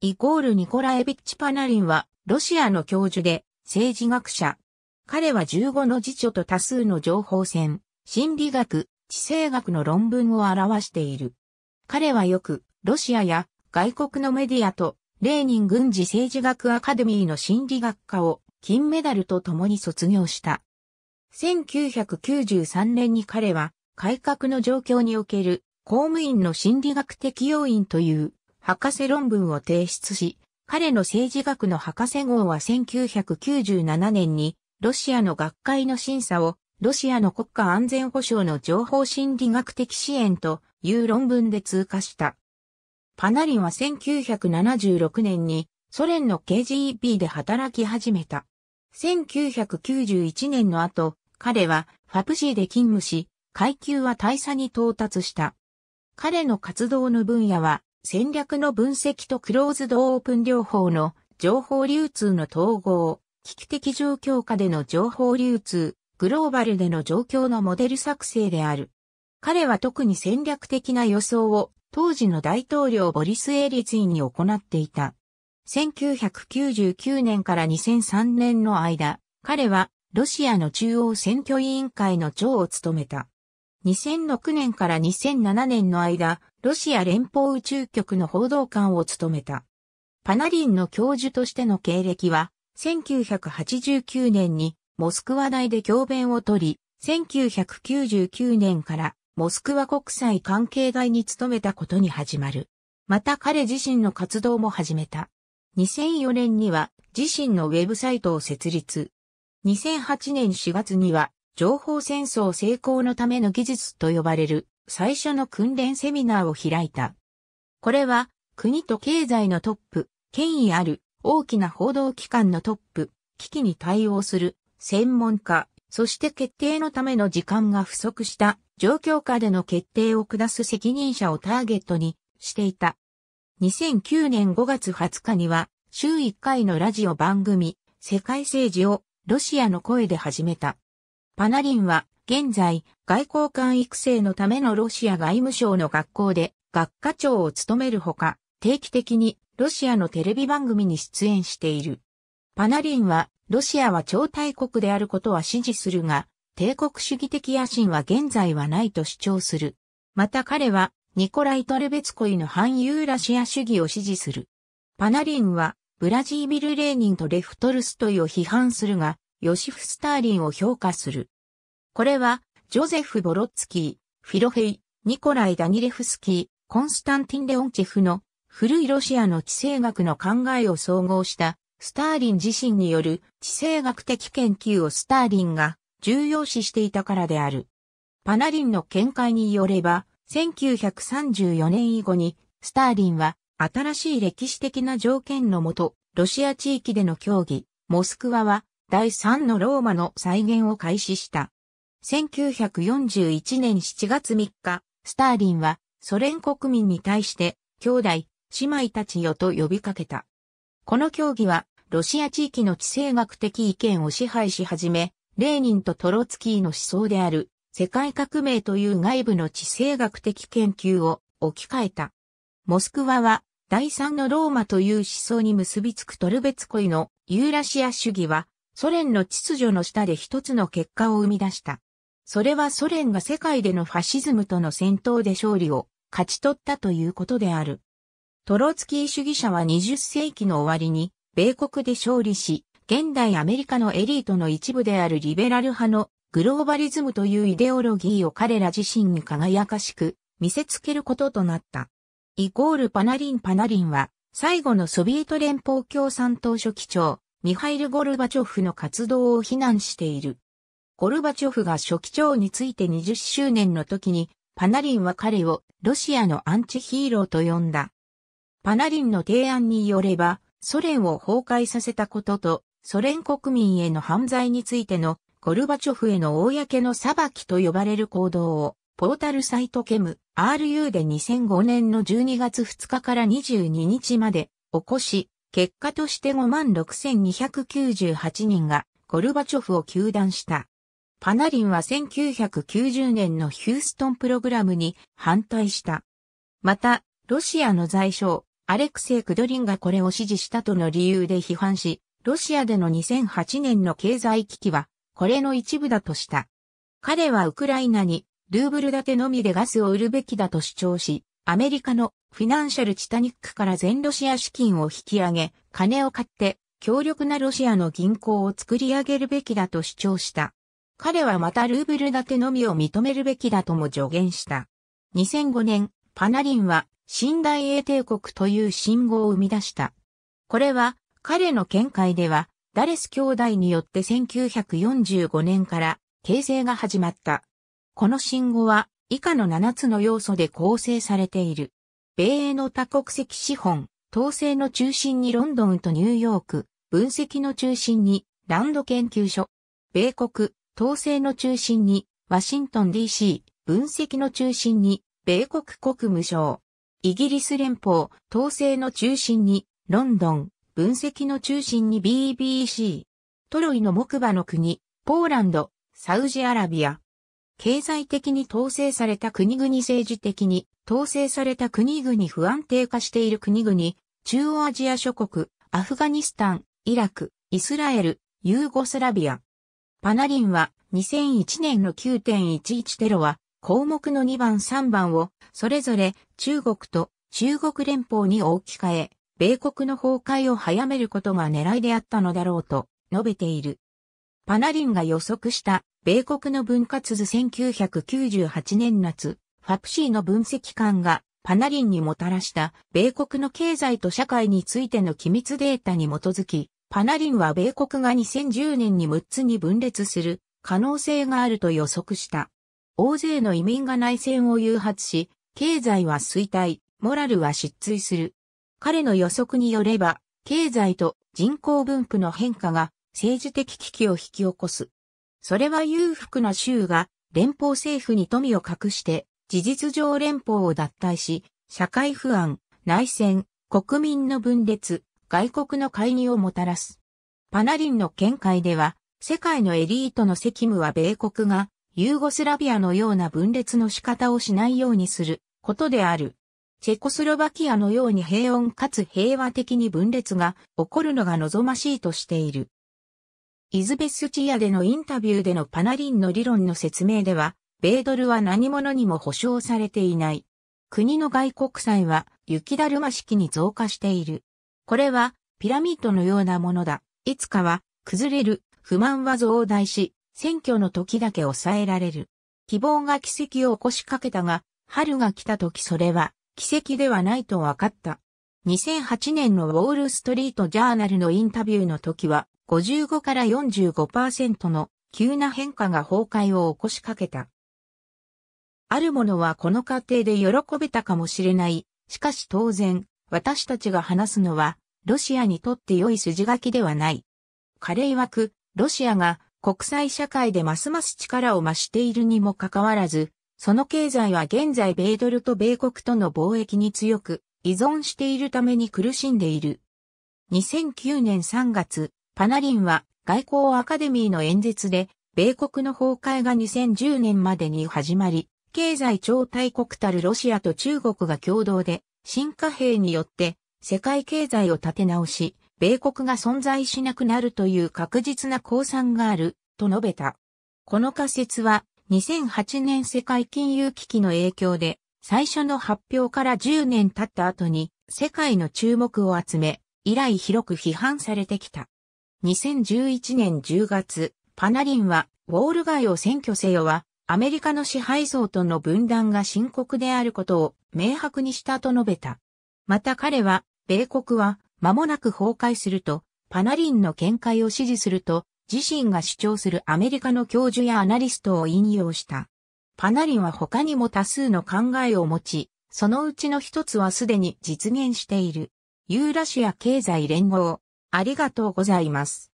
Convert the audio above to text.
イコールニコラエビッチ・パナリンは、ロシアの教授で、政治学者。彼は15の辞書と多数の情報戦、心理学、知性学の論文を表している。彼はよく、ロシアや外国のメディアと、レーニン軍事政治学アカデミーの心理学科を金メダルと共に卒業した。1993年に彼は改革の状況における公務員の心理学的要因という博士論文を提出し、彼の政治学の博士号は1997年にロシアの学会の審査をロシアの国家安全保障の情報心理学的支援という論文で通過した。パナリンは1976年にソ連の KGB で働き始めた。1991年の後、彼はファプシーで勤務し、階級は大佐に到達した。彼の活動の分野は戦略の分析とクローズドオープン療法の情報流通の統合、危機的状況下での情報流通、グローバルでの状況のモデル作成である。彼は特に戦略的な予想を当時の大統領ボリス・エリツィンに行っていた。1999年から2003年の間、彼はロシアの中央選挙委員会の長を務めた。2006年から2007年の間、ロシア連邦宇宙局の報道官を務めた。パナリンの教授としての経歴は、1989年にモスクワ大で教鞭を取り、1999年からモスクワ国際関係外に勤めたことに始まる。また彼自身の活動も始めた。2004年には自身のウェブサイトを設立。2008年4月には情報戦争成功のための技術と呼ばれる最初の訓練セミナーを開いた。これは国と経済のトップ、権威ある大きな報道機関のトップ、危機に対応する専門家、そして決定のための時間が不足した状況下での決定を下す責任者をターゲットにしていた。2009年5月20日には週1回のラジオ番組世界政治をロシアの声で始めた。パナリンは、現在、外交官育成のためのロシア外務省の学校で、学科長を務めるほか、定期的にロシアのテレビ番組に出演している。パナリンは、ロシアは超大国であることは支持するが、帝国主義的野心は現在はないと主張する。また彼は、ニコライ・トルベツコイの反ユーラシア主義を支持する。パナリンは、ブラジービル・レーニンとレフトルストイを批判するが、ヨシフ・スターリンを評価する。これは、ジョゼフ・ボロッツキー、フィロヘイ、ニコライ・ダニレフスキー、コンスタンティン・レオンチェフの古いロシアの地政学の考えを総合したスターリン自身による地政学的研究をスターリンが重要視していたからである。パナリンの見解によれば、1934年以後にスターリンは新しい歴史的な条件のもと、ロシア地域での協議、モスクワは第3のローマの再現を開始した。1941年7月3日、スターリンはソ連国民に対して兄弟、姉妹たちよと呼びかけた。この協議はロシア地域の地政学的意見を支配し始め、レーニンとトロツキーの思想である世界革命という外部の地政学的研究を置き換えた。モスクワは第三のローマという思想に結びつくトルベツコイのユーラシア主義はソ連の秩序の下で一つの結果を生み出した。それはソ連が世界でのファシズムとの戦闘で勝利を勝ち取ったということである。トロツキー主義者は20世紀の終わりに、米国で勝利し、現代アメリカのエリートの一部であるリベラル派のグローバリズムというイデオロギーを彼ら自身に輝かしく見せつけることとなった。イコールパナリン・パナリンは最後のソビエト連邦共産党書記長、ミハイル・ゴルバチョフの活動を非難している。ゴルバチョフが初期長について20周年の時に、パナリンは彼をロシアのアンチヒーローと呼んだ。パナリンの提案によれば、ソ連を崩壊させたことと、ソ連国民への犯罪についてのゴルバチョフへの公の裁きと呼ばれる行動を、ポータルサイトケム RU で2005年の12月2日から22日まで起こし、結果として56,298人がゴルバチョフを求断した。パナリンは1990年のヒューストンプログラムに反対した。また、ロシアの財相、アレクセイ・クドリンがこれを支持したとの理由で批判し、ロシアでの2008年の経済危機は、これの一部だとした。彼はウクライナに、ルーブル建てのみでガスを売るべきだと主張し、アメリカのフィナンシャルチタニックから全ロシア資金を引き上げ、金を買って強力なロシアの銀行を作り上げるべきだと主張した。彼はまたルーブル建てのみを認めるべきだとも助言した。2005年、パナリンは新大英帝国という信号を生み出した。これは彼の見解では、ダレス兄弟によって1945年から形成が始まった。この信号は以下の7つの要素で構成されている。米英の多国籍資本、統制の中心にロンドンとニューヨーク、分析の中心にランド研究所、米国、統制の中心にワシントン DC、分析の中心に米国国務省、イギリス連邦、統制の中心にロンドン、分析の中心に BBC、トロイの木馬の国、ポーランド、サウジアラビア、経済的に統制された国々政治的に統制された国々不安定化している国々、中央アジア諸国、アフガニスタン、イラク、イスラエル、ユーゴスラビア。パナリンは2001年の9.11テロは項目の2番3番をそれぞれ中国と中国連邦に置き換え、米国の崩壊を早めることが狙いであったのだろうと述べている。パナリンが予測した米国の分割図1998年夏、ファプシーの分析官がパナリンにもたらした米国の経済と社会についての機密データに基づき、パナリンは米国が2010年に6つに分裂する可能性があると予測した。大勢の移民が内戦を誘発し、経済は衰退、モラルは失墜する。彼の予測によれば、経済と人口分布の変化が政治的危機を引き起こす。それは裕福な州が連邦政府に富を隠して、事実上連邦を脱退し、社会不安、内戦、国民の分裂、外国の介入をもたらす。パナリンの見解では、世界のエリートの責務は米国が、ユーゴスラビアのような分裂の仕方をしないようにすることである。チェコスロバキアのように平穏かつ平和的に分裂が起こるのが望ましいとしている。イズベスチアでのインタビューでのパナリンの理論の説明では、米ドルは何者にも保証されていない。国の外国債は雪だるま式に増加している。これはピラミッドのようなものだ。いつかは崩れる。不満は増大し、選挙の時だけ抑えられる。希望が奇跡を起こしかけたが、春が来た時それは奇跡ではないと分かった。2008年のウォールストリートジャーナルのインタビューの時は、55から45%の急な変化が崩壊を起こしかけた。ある者はこの過程で喜べたかもしれない。しかし当然、私たちが話すのは、ロシアにとって良い筋書きではない。彼曰く、ロシアが国際社会でますます力を増しているにもかかわらず、その経済は現在米ドルと米国との貿易に強く依存しているために苦しんでいる。2009年3月、パナリンは外交アカデミーの演説で、米国の崩壊が2010年までに始まり、経済超大国たるロシアと中国が共同で、新貨幣によって世界経済を立て直し、米国が存在しなくなるという確実な公算がある、と述べた。この仮説は、2008年世界金融危機の影響で、最初の発表から10年経った後に、世界の注目を集め、以来広く批判されてきた。2011年10月、パナリンは、ウォール街を占拠せよは、アメリカの支配層との分断が深刻であることを明白にしたと述べた。また彼は、米国は間もなく崩壊すると、パナリンの見解を支持すると、自身が主張するアメリカの教授やアナリストを引用した。パナリンは他にも多数の考えを持ち、そのうちの一つはすでに実現している。ユーラシア経済連合、ありがとうございます。